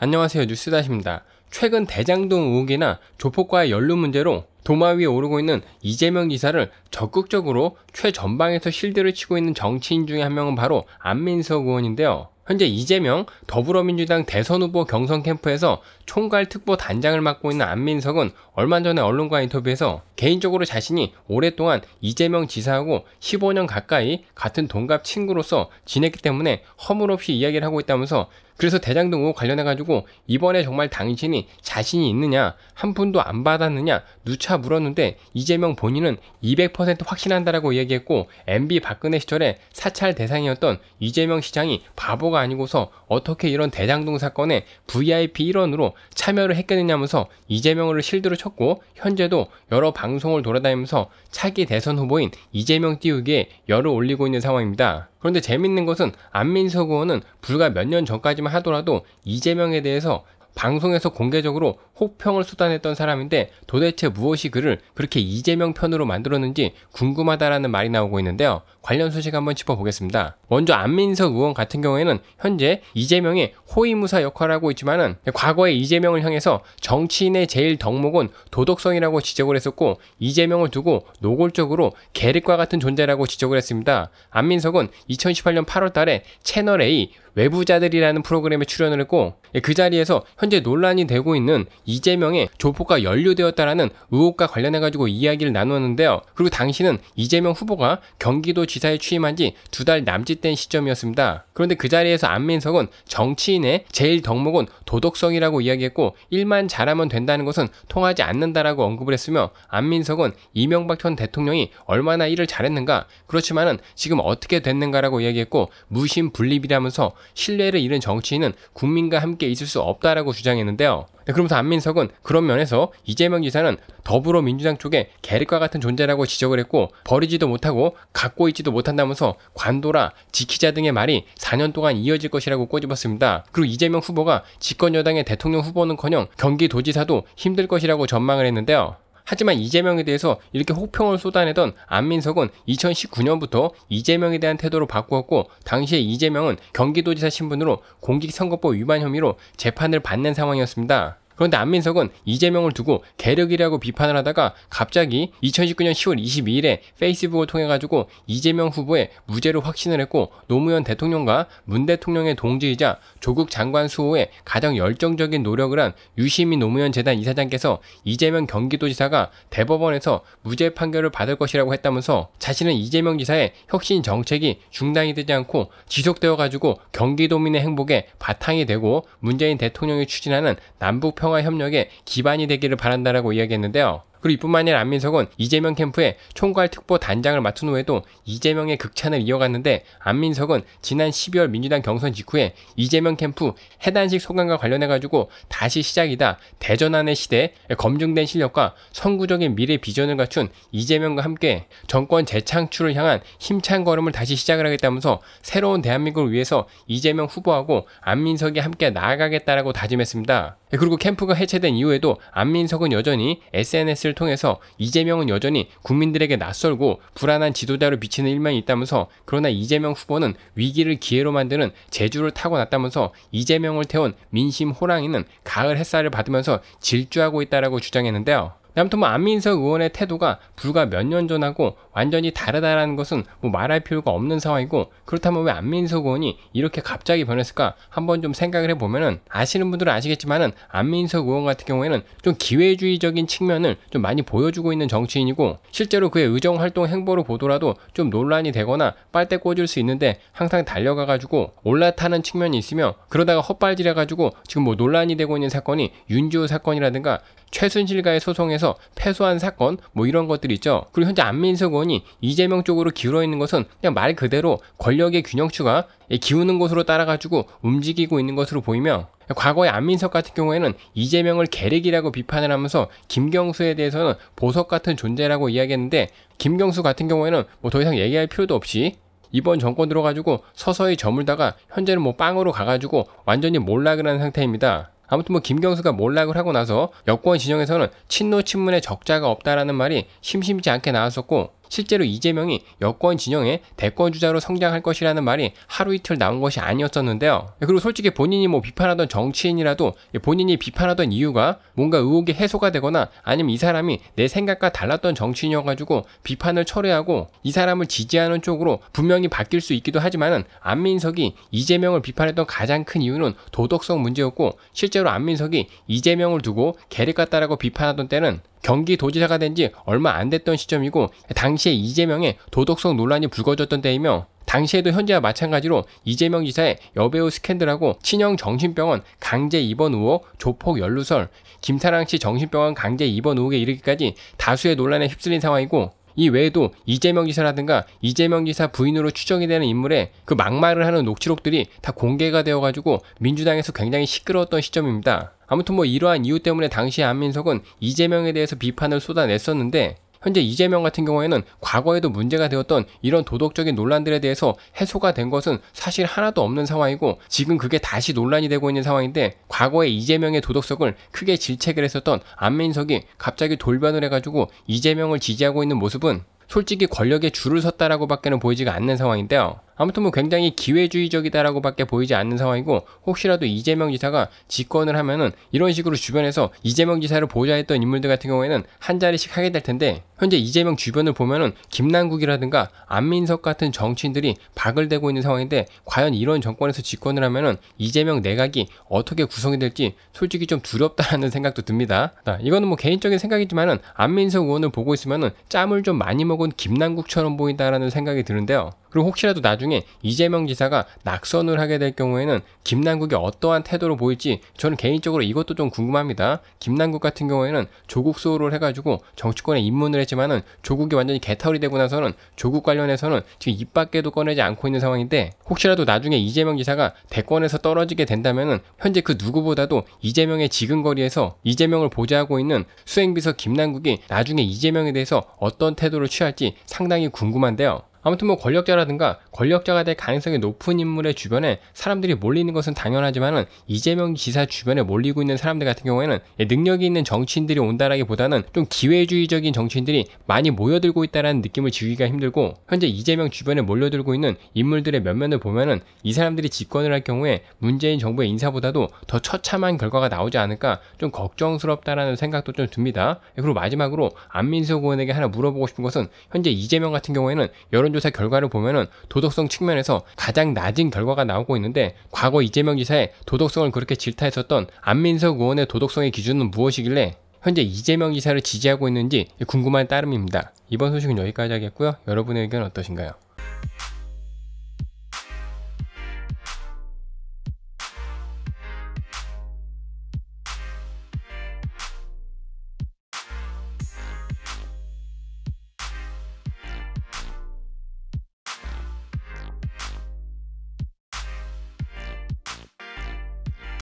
안녕하세요 뉴스다십니다. 최근 대장동 의혹이나 조폭과의 연루 문제로 도마 위에 오르고 있는 이재명 지사를 적극적으로 최전방에서 실드를 치고 있는 정치인 중에 한 명은 바로 안민석 의원인데요. 현재 이재명 더불어민주당 대선 후보 경선 캠프에서 총괄 특보 단장을 맡고 있는 안민석은 얼마 전에 언론과 인터뷰에서 개인적으로 자신이 오랫동안 이재명 지사하고 15년 가까이 같은 동갑 친구로서 지냈기 때문에 허물없이 이야기를 하고 있다면서 그래서 대장동 의혹 관련해가지고 이번에 정말 당신이 자신이 있느냐 한 푼도 안 받았느냐 누차 물었는데 이재명 본인은 200% 확신한다라고 얘기했고 MB 박근혜 시절에 사찰 대상이었던 이재명 시장이 바보가 아니고서 어떻게 이런 대장동 사건에 VIP 일원으로 참여를 했겠느냐면서 이재명을 실드로 쳤고 현재도 여러 방송을 돌아다니면서 차기 대선 후보인 이재명 띄우기에 열을 올리고 있는 상황입니다. 그런데 재밌는 것은 안민석 의원은 불과 몇 년 전까지만 하더라도 이재명에 대해서 방송에서 공개적으로 혹평을 쏟아냈던 사람인데 도대체 무엇이 그를 그렇게 이재명 편으로 만들었는지 궁금하다라는 말이 나오고 있는데요. 관련 소식 한번 짚어보겠습니다. 먼저 안민석 의원 같은 경우에는 현재 이재명의 호위무사 역할을 하고 있지만은 과거에 이재명을 향해서 정치인의 제일 덕목은 도덕성이라고 지적을 했었고 이재명을 두고 노골적으로 계륵과 같은 존재라고 지적을 했습니다. 안민석은 2018년 8월 달에 채널 A 외부자들이라는 프로그램에 출연을 했고 그 자리에서 현재 논란이 되고 있는 이재명의 조폭과 연루되었다라는 의혹과 관련해 가지고 이야기를 나누었는데요. 그리고 당시는 이재명 후보가 경기도 지 지사에 취임한 지 두 달 남짓된 시점이었습니다. 그런데 그 자리에서 안민석은 정치인의 제일 덕목은 도덕성이라고 이야기했고 일만 잘하면 된다는 것은 통하지 않는다라고 언급을 했으며 안민석은 이명박 전 대통령이 얼마나 일을 잘했는가 그렇지만은 지금 어떻게 됐는가라고 이야기했고 무심불립이라면서 신뢰를 잃은 정치인은 국민과 함께 있을 수 없다라고 주장했는데요. 네, 그러면서 안민석은 그런 면에서 이재명 지사는 더불어민주당 쪽에 계륵과 같은 존재라고 지적을 했고 버리지도 못하고 갖고 있지도 못한다면서 관도라 지키자 등의 말이 4년 동안 이어질 것이라고 꼬집었습니다. 그리고 이재명 후보가 집권 여당의 대통령 후보는커녕 경기도지사도 힘들 것이라고 전망을 했는데요. 하지만 이재명에 대해서 이렇게 혹평을 쏟아내던 안민석은 2019년부터 이재명에 대한 태도로 바꾸었고 당시에 이재명은 경기도지사 신분으로 공직선거법 위반 혐의로 재판을 받는 상황이었습니다. 그런데 안민석은 이재명을 두고 개력이라고 비판을 하다가 갑자기 2019년 10월 22일에 페이스북을 통해 가지고 이재명 후보의 무죄로 확신을 했고 노무현 대통령과 문 대통령의 동지이자 조국 장관 수호에 가장 열정적인 노력을 한 유시민 노무현 재단 이사장께서 이재명 경기도지사가 대법원에서 무죄 판결을 받을 것이라고 했다면서 자신은 이재명 지사의 혁신 정책이 중단이 되지 않고 지속되어 가지고 경기도민의 행복에 바탕이 되고 문재인 대통령이 추진하는 남북 평 평화 협력의 기반이 되기를 바란다라고 이야기했는데요. 그리고 이뿐만 아니라 안민석은 이재명 캠프에 총괄 특보 단장을 맡은 후에도 이재명의 극찬을 이어갔는데 안민석은 지난 12월 민주당 경선 직후에 이재명 캠프 해단식 소감과 관련해가지고 다시 시작이다 대전환의 시대에 검증된 실력과 선구적인 미래 비전을 갖춘 이재명과 함께 정권 재창출을 향한 힘찬 걸음을 다시 시작을 하겠다면서 새로운 대한민국을 위해서 이재명 후보하고 안민석이 함께 나아가겠다라고 다짐했습니다. 그리고 캠프가 해체된 이후에도 안민석은 여전히 s n s 뉴스를 통해서 이재명은 여전히 국민들에게 낯설고 불안한 지도자로 비치는 일면이 있다면서 그러나 이재명 후보는 위기를 기회로 만드는 재주를 타고났다면서 이재명을 태운 민심 호랑이는 가을 햇살을 받으면서 질주하고 있다라고 주장했는데요. 아무튼 뭐 안민석 의원의 태도가 불과 몇 년 전하고 완전히 다르다라는 것은 뭐 말할 필요가 없는 상황이고 그렇다면 왜 안민석 의원이 이렇게 갑자기 변했을까 한번 좀 생각을 해보면은 아시는 분들은 아시겠지만은 안민석 의원 같은 경우에는 좀 기회주의적인 측면을 좀 많이 보여주고 있는 정치인이고 실제로 그의 의정 활동 행보를 보더라도 좀 논란이 되거나 빨대 꽂을 수 있는데 항상 달려가가지고 올라타는 측면이 있으며 그러다가 헛발질해가지고 지금 뭐 논란이 되고 있는 사건이 윤지호 사건이라든가 최순실과의 소송에서 패소한 사건 뭐 이런 것들 있죠. 그리고 현재 안민석 의원이 이재명 쪽으로 기울어 있는 것은 그냥 말 그대로 권력의 균형추가 기우는 곳으로 따라가지고 움직이고 있는 것으로 보이며 과거에 안민석 같은 경우에는 이재명을 계륵이라고 비판을 하면서 김경수에 대해서는 보석 같은 존재라고 이야기했는데 김경수 같은 경우에는 뭐 더 이상 얘기할 필요도 없이 이번 정권 들어가지고 서서히 저물다가 현재는 뭐 빵으로 가가지고 완전히 몰락을 한 상태입니다. 아무튼 뭐 김경수가 몰락을 하고 나서 여권 진영에서는 친노 친문의 적자가 없다라는 말이 심심치 않게 나왔었고 실제로 이재명이 여권 진영의 대권 주자로 성장할 것이라는 말이 하루 이틀 나온 것이 아니었었는데요. 그리고 솔직히 본인이 뭐 비판하던 정치인이라도 본인이 비판하던 이유가 뭔가 의혹이 해소가 되거나 아니면 이 사람이 내 생각과 달랐던 정치인이어가지고 비판을 철회하고 이 사람을 지지하는 쪽으로 분명히 바뀔 수 있기도 하지만은 안민석이 이재명을 비판했던 가장 큰 이유는 도덕성 문제였고 실제로 안민석이 이재명을 두고 계획 같다라고 비판하던 때는 경기도지사가 된 지 얼마 안 됐던 시점이고 당시에 이재명의 도덕성 논란이 불거졌던 때이며 당시에도 현재와 마찬가지로 이재명 지사의 여배우 스캔들하고 친형 정신병원 강제 입원 의혹, 조폭 연루설, 김사랑 씨 정신병원 강제 입원 의혹에 이르기까지 다수의 논란에 휩쓸린 상황이고 이 외에도 이재명 지사라든가 이재명 지사 부인으로 추정이 되는 인물의 그 막말을 하는 녹취록들이 다 공개가 되어가지고 민주당에서 굉장히 시끄러웠던 시점입니다. 아무튼 뭐 이러한 이유 때문에 당시 안민석은 이재명에 대해서 비판을 쏟아냈었는데 현재 이재명 같은 경우에는 과거에도 문제가 되었던 이런 도덕적인 논란들에 대해서 해소가 된 것은 사실 하나도 없는 상황이고 지금 그게 다시 논란이 되고 있는 상황인데 과거에 이재명의 도덕성을 크게 질책을 했었던 안민석이 갑자기 돌변을 해가지고 이재명을 지지하고 있는 모습은 솔직히 권력의 줄을 섰다라고 밖에는 보이지가 않는 상황인데요. 아무튼 뭐 굉장히 기회주의적이다라고 밖에 보이지 않는 상황이고 혹시라도 이재명 지사가 집권을 하면은 이런 식으로 주변에서 이재명 지사를 보좌했던 인물들 같은 경우에는 한 자리씩 하게 될 텐데 현재 이재명 주변을 보면은 김남국이라든가 안민석 같은 정치인들이 박을 대고 있는 상황인데 과연 이런 정권에서 집권을 하면은 이재명 내각이 어떻게 구성이 될지 솔직히 좀 두렵다라는 생각도 듭니다. 이거는 뭐 개인적인 생각이지만은 안민석 의원을 보고 있으면은 짬을 좀 많이 먹은 김남국처럼 보인다라는 생각이 드는데요. 그리고 혹시라도 나중에 이재명 지사가 낙선을 하게 될 경우에는 김남국이 어떠한 태도로 보일지 저는 개인적으로 이것도 좀 궁금합니다. 김남국 같은 경우에는 조국 소호를 해가지고 정치권에 입문을 했지만은 조국이 완전히 개털이 되고 나서는 조국 관련해서는 지금 입 밖에도 꺼내지 않고 있는 상황인데 혹시라도 나중에 이재명 지사가 대권에서 떨어지게 된다면은 현재 그 누구보다도 이재명의 지근거리에서 이재명을 보좌하고 있는 수행비서 김남국이 나중에 이재명에 대해서 어떤 태도를 취할지 상당히 궁금한데요. 아무튼 뭐 권력자라든가 권력자가 될 가능성이 높은 인물의 주변에 사람들이 몰리는 것은 당연하지만은 이재명 지사 주변에 몰리고 있는 사람들 같은 경우에는 예, 능력이 있는 정치인들이 온다라기보다는 좀 기회주의적인 정치인들이 많이 모여들고 있다라는 느낌을 지우기가 힘들고 현재 이재명 주변에 몰려들고 있는 인물들의 면면을 보면은 이 사람들이 집권을 할 경우에 문재인 정부의 인사보다도 더 처참한 결과가 나오지 않을까 좀 걱정스럽다라는 생각도 좀 듭니다. 예, 그리고 마지막으로 안민석 의원에게 하나 물어보고 싶은 것은 현재 이재명 같은 경우에는 여론조 여론조사 결과를 보면은 도덕성 측면에서 가장 낮은 결과가 나오고 있는데 과거 이재명 지사의 도덕성을 그렇게 질타했었던 안민석 의원의 도덕성의 기준은 무엇이길래 현재 이재명 지사를 지지하고 있는지 궁금한 따름입니다. 이번 소식은 여기까지 하겠고요. 여러분의 의견 어떠신가요?